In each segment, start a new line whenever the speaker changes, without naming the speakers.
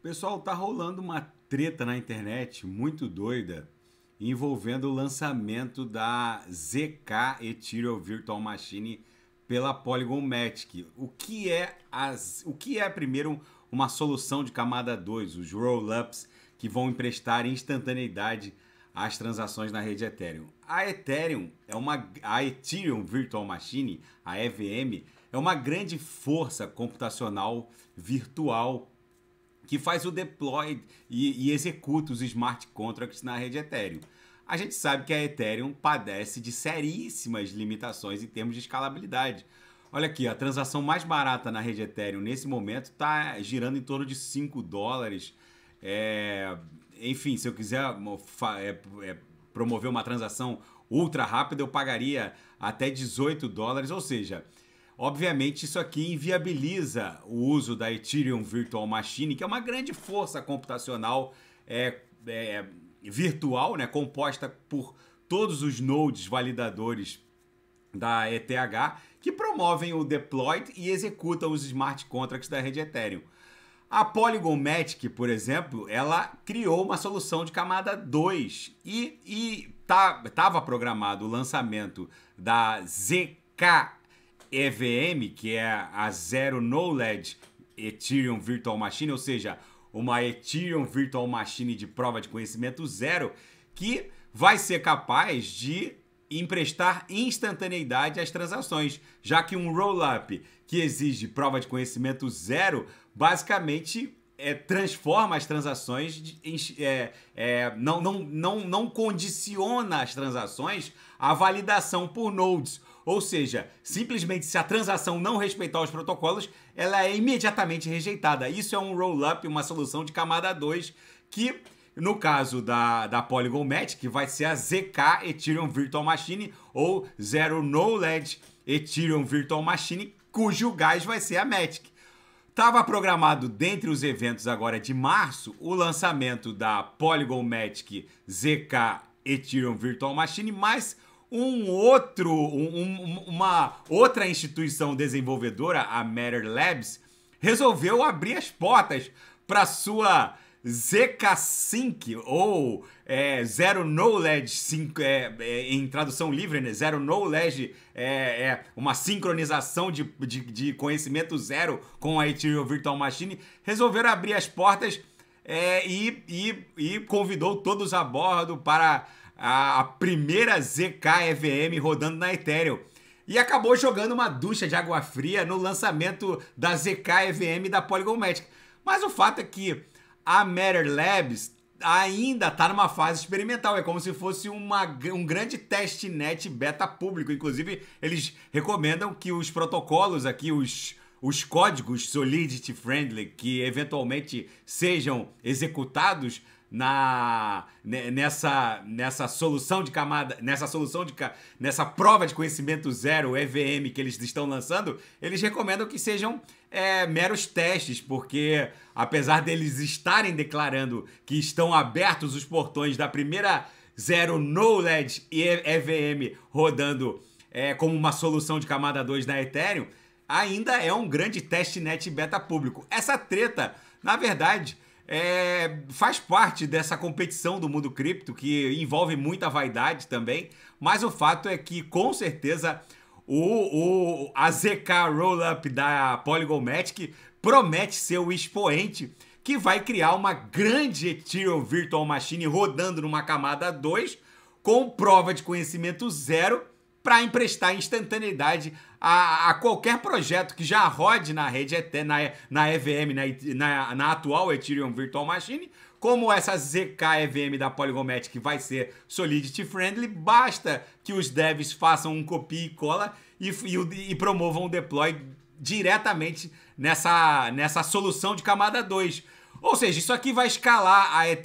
Pessoal, tá rolando uma treta na internet muito doida envolvendo o lançamento da ZK Ethereum Virtual Machine pela Polygon Matic. O que é as, o que é primeiro uma solução de camada 2, os rollups que vão emprestar instantaneidade às transações na rede Ethereum. A Ethereum é uma a Ethereum Virtual Machine, a EVM, é uma grande força computacional virtual que faz o deploy e, e executa os smart contracts na rede Ethereum. A gente sabe que a Ethereum padece de seríssimas limitações em termos de escalabilidade. Olha aqui, a transação mais barata na rede Ethereum nesse momento está girando em torno de 5 dólares. É, enfim, se eu quiser é, é, promover uma transação ultra rápida, eu pagaria até 18 dólares, ou seja, Obviamente, isso aqui inviabiliza o uso da Ethereum Virtual Machine, que é uma grande força computacional é, é, virtual, né, composta por todos os nodes validadores da ETH, que promovem o deploy e executam os smart contracts da rede Ethereum. A Polygon Matic, por exemplo, ela criou uma solução de camada 2 e estava tá, programado o lançamento da ZK EVM, que é a Zero Knowledge Ethereum Virtual Machine, ou seja, uma Ethereum Virtual Machine de prova de conhecimento zero, que vai ser capaz de emprestar instantaneidade às transações, já que um roll-up que exige prova de conhecimento zero, basicamente é, transforma as transações, é, é, não, não, não, não condiciona as transações à validação por nodes. Ou seja, simplesmente se a transação não respeitar os protocolos, ela é imediatamente rejeitada. Isso é um roll-up, uma solução de camada 2 que, no caso da, da Polygon Matic, que vai ser a ZK Ethereum Virtual Machine ou Zero Knowledge Ethereum Virtual Machine, cujo gás vai ser a Matic. Estava programado dentre os eventos agora de março o lançamento da Polygon Magic ZK Ethereum Virtual Machine, mas um outro, um, uma outra instituição desenvolvedora, a Matter Labs, resolveu abrir as portas para sua ZK Sync ou é, Zero Knowledge, é, é, em tradução livre, né? Zero Knowledge é, é, uma sincronização de, de, de, conhecimento zero com a Ethereum Virtual Machine, resolveram abrir as portas é, e, e, e convidou todos a bordo para a, a primeira ZK EVM rodando na Ethereum e acabou jogando uma ducha de água fria no lançamento da ZK EVM da Polygon Magic. Mas o fato é que a Matter Labs ainda está numa fase experimental. É como se fosse uma, um grande teste net beta público. Inclusive, eles recomendam que os protocolos aqui, os, os códigos Solidity Friendly, que eventualmente sejam executados, na nessa nessa solução de camada, nessa solução de nessa prova de conhecimento zero EVM que eles estão lançando, eles recomendam que sejam é, meros testes, porque apesar deles estarem declarando que estão abertos os portões da primeira zero no LED e EVM rodando é, como uma solução de camada 2 da Ethereum, ainda é um grande teste net beta público. Essa treta, na verdade, é, faz parte dessa competição do mundo cripto, que envolve muita vaidade também, mas o fato é que, com certeza, o, o, a ZK Rollup da Polygon Magic promete ser o expoente que vai criar uma grande Ethereum Virtual Machine rodando numa camada 2 com prova de conhecimento zero para emprestar instantaneidade a, a, qualquer projeto que já rode na rede na, na EVM, na, na, na atual Ethereum Virtual Machine, como essa ZK EVM da Polygomatic vai ser Solidity Friendly, basta que os devs façam um copia e cola e, e, e promovam o deploy diretamente nessa, nessa solução de camada 2. Ou seja, isso aqui vai escalar a ETH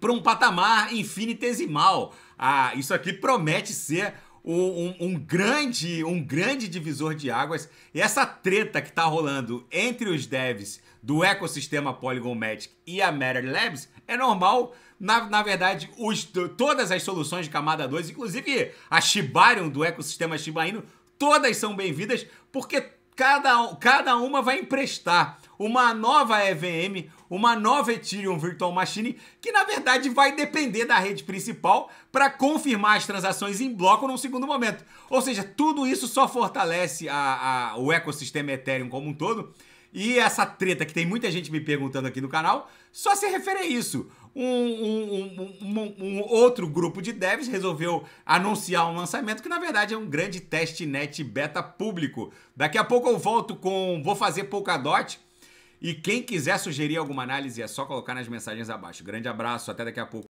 para um patamar infinitesimal. Ah, isso aqui promete ser um, um, grande, um grande divisor de águas. E essa treta que está rolando entre os devs do ecossistema Polygon Magic e a Matter Labs é normal. Na, na verdade, os, todas as soluções de camada 2, inclusive a Shibarium do ecossistema Shiba Inu, todas são bem-vindas porque cada, cada uma vai emprestar uma nova EVM, uma nova Ethereum Virtual Machine, que na verdade vai depender da rede principal para confirmar as transações em bloco num segundo momento. Ou seja, tudo isso só fortalece a, a, o ecossistema Ethereum como um todo. E essa treta que tem muita gente me perguntando aqui no canal, só se refere a isso. Um, um, um, um, outro grupo de devs resolveu anunciar um lançamento que na verdade é um grande testnet beta público. Daqui a pouco eu volto com vou fazer Polkadot e quem quiser sugerir alguma análise é só colocar nas mensagens abaixo. Grande abraço, até daqui a pouco.